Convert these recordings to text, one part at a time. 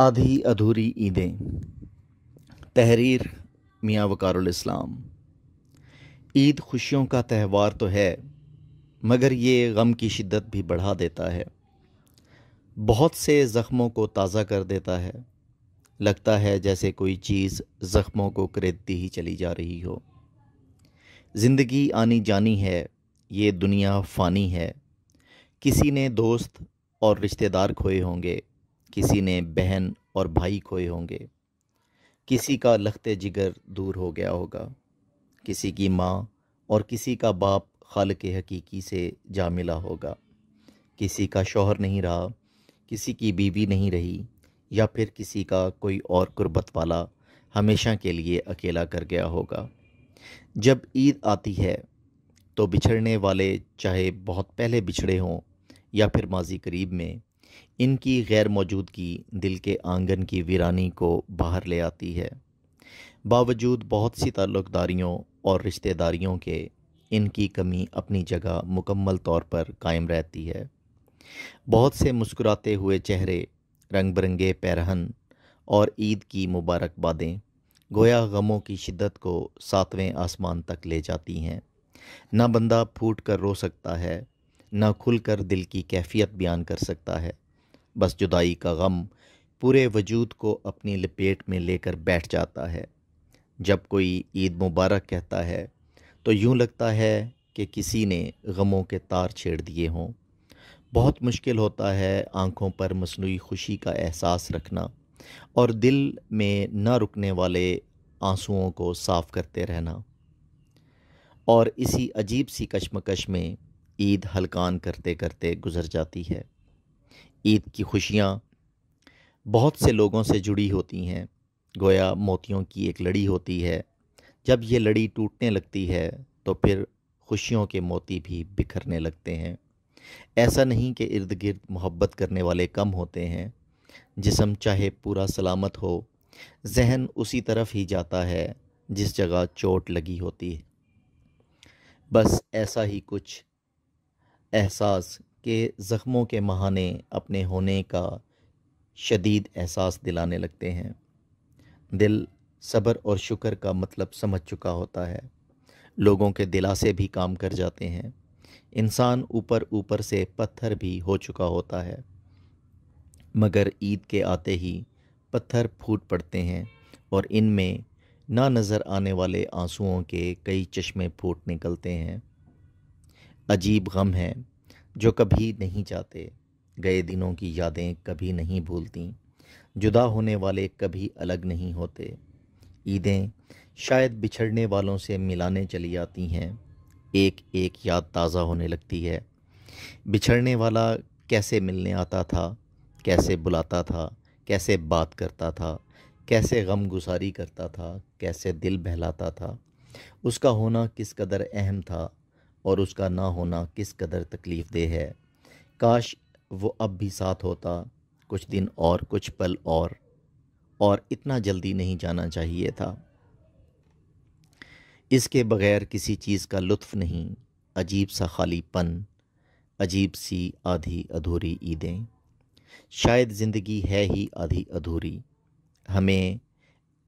आधी अधूरी ईदें तहरीर मियाँ वकारुल इस्लाम ईद खुशियों का त्यौहार तो है मगर ये गम की शिद्दत भी बढ़ा देता है बहुत से ज़ख्मों को ताज़ा कर देता है लगता है जैसे कोई चीज़ ज़ख्मों को करेदती ही चली जा रही हो ज़िंदगी आनी जानी है ये दुनिया फ़ानी है किसी ने दोस्त और रिश्तेदार खोए होंगे किसी ने बहन और भाई खोए होंगे किसी का लखते जिगर दूर हो गया होगा किसी की माँ और किसी का बाप खाल के हकीकी से जा मिला होगा किसी का शोहर नहीं रहा किसी की बीवी नहीं रही या फिर किसी का कोई और गुर्बत वाला हमेशा के लिए अकेला कर गया होगा जब ईद आती है तो बिछड़ने वाले चाहे बहुत पहले बिछड़े हों या फिर माजी करीब में इनकी गैर मौजूदगी दिल के आंगन की वीरानी को बाहर ले आती है बावजूद बहुत सी ताल्लुकदारियों और रिश्तेदारियों के इनकी कमी अपनी जगह मुकम्मल तौर पर कायम रहती है बहुत से मुस्कुराते हुए चेहरे रंग बिरंगे पैरहन और ईद की मुबारकबादें गोया गमों की शिद्दत को सातवें आसमान तक ले जाती हैं ना बंदा फूट कर रो सकता है ना खुल कर दिल की कैफियत बयान कर सकता है बस जुदाई का गम पूरे वजूद को अपनी लपेट में लेकर बैठ जाता है जब कोई ईद मुबारक कहता है तो यूँ लगता है कि किसी ने गमों के तार छेड़ दिए हों बहुत मुश्किल होता है आँखों पर मसनू खुशी का एहसास रखना और दिल में ना रुकने वाले आंसुओं को साफ़ करते रहना और इसी अजीब सी कशमकश में ईद हलकान करते करते गुज़र जाती है ईद की खुशियाँ बहुत से लोगों से जुड़ी होती हैं गोया मोतियों की एक लड़ी होती है जब ये लड़ी टूटने लगती है तो फिर खुशियों के मोती भी बिखरने लगते हैं ऐसा नहीं कि इर्द गिर्द मोहब्बत करने वाले कम होते हैं जिसम चाहे पूरा सलामत हो जहन उसी तरफ ही जाता है जिस जगह चोट लगी होती है बस ऐसा ही कुछ एहसास के ज़ख्मों के महाने अपने होने का शदीद एहसास दिलाने लगते हैं दिल सब्र और शुक्र का मतलब समझ चुका होता है लोगों के दिलासे भी काम कर जाते हैं इंसान ऊपर ऊपर से पत्थर भी हो चुका होता है मगर ईद के आते ही पत्थर फूट पड़ते हैं और इनमें ना नज़र आने वाले आंसुओं के कई चश्मे फूट निकलते हैं अजीब गम है जो कभी नहीं जाते गए दिनों की यादें कभी नहीं भूलती जुदा होने वाले कभी अलग नहीं होते ईदें शायद बिछड़ने वालों से मिलाने चली आती हैं एक एक याद ताज़ा होने लगती है बिछड़ने वाला कैसे मिलने आता था कैसे बुलाता था कैसे बात करता था कैसे गम गुसारी करता था कैसे दिल बहलाता था उसका होना किस कदर अहम था और उसका ना होना किस कदर तकलीफ़ दे है काश वो अब भी साथ होता कुछ दिन और कुछ पल और और इतना जल्दी नहीं जाना चाहिए था इसके बगैर किसी चीज़ का लुत्फ़ नहीं अजीब सा खालीपन अजीब सी आधी अधूरी ईदें शायद ज़िंदगी है ही आधी अधूरी हमें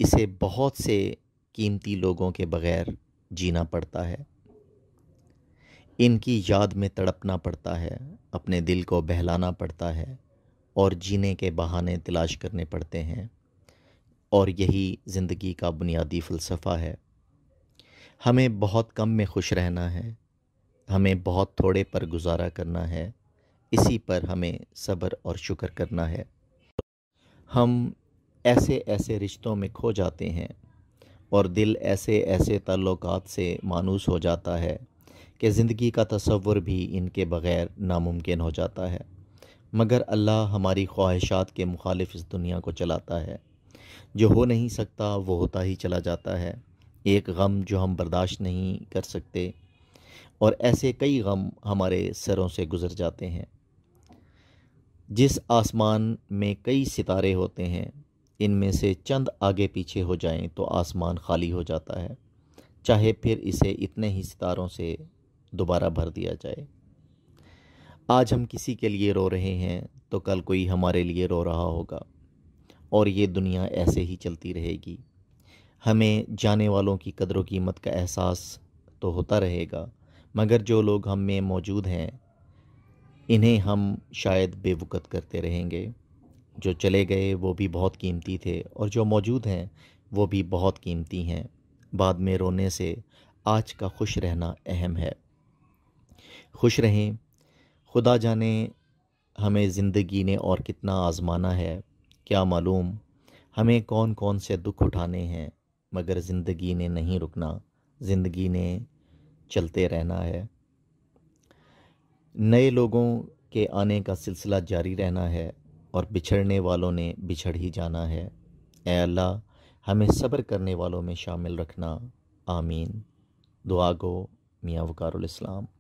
इसे बहुत से कीमती लोगों के बगैर जीना पड़ता है इनकी याद में तड़पना पड़ता है अपने दिल को बहलाना पड़ता है और जीने के बहाने तलाश करने पड़ते हैं और यही ज़िंदगी का बुनियादी फ़लसफ़ा है हमें बहुत कम में खुश रहना है हमें बहुत थोड़े पर गुजारा करना है इसी पर हमें सब्र और शुक्र करना है हम ऐसे ऐसे रिश्तों में खो जाते हैं और दिल ऐसे ऐसे ताल्लुकात से मानूस हो जाता है कि ज़िंदगी का तस्वुर भी इनके बग़ैर नामुमकिन हो जाता है मगर अल्लाह हमारी ख्वाहिशात के मुखालिफ इस दुनिया को चलाता है जो हो नहीं सकता वो होता ही चला जाता है एक गम जो हम बर्दाश्त नहीं कर सकते और ऐसे कई गम हमारे सरों से गुज़र जाते हैं जिस आसमान में कई सितारे होते हैं इनमें से चंद आगे पीछे हो जाएं तो आसमान खाली हो जाता है चाहे फिर इसे इतने ही सितारों से दोबारा भर दिया जाए आज हम किसी के लिए रो रहे हैं तो कल कोई हमारे लिए रो रहा होगा और ये दुनिया ऐसे ही चलती रहेगी हमें जाने वालों की कदर कीमत का एहसास तो होता रहेगा मगर जो लोग हम में मौजूद हैं इन्हें हम शायद बेवकत करते रहेंगे जो चले गए वो भी बहुत कीमती थे और जो मौजूद हैं वो भी बहुत कीमती हैं बाद में रोने से आज का खुश रहना अहम है खुश रहें खुदा जाने हमें ज़िंदगी ने और कितना आज़माना है क्या मालूम हमें कौन कौन से दुख उठाने हैं मगर ज़िंदगी ने नहीं रुकना ज़िंदगी ने चलते रहना है नए लोगों के आने का सिलसिला जारी रहना है और बिछड़ने वालों ने बिछड़ ही जाना है ए अल्लाह हमें सब्र करने वालों में शामिल रखना आमीन दुआ गो मियाँ वकारुल इस्लाम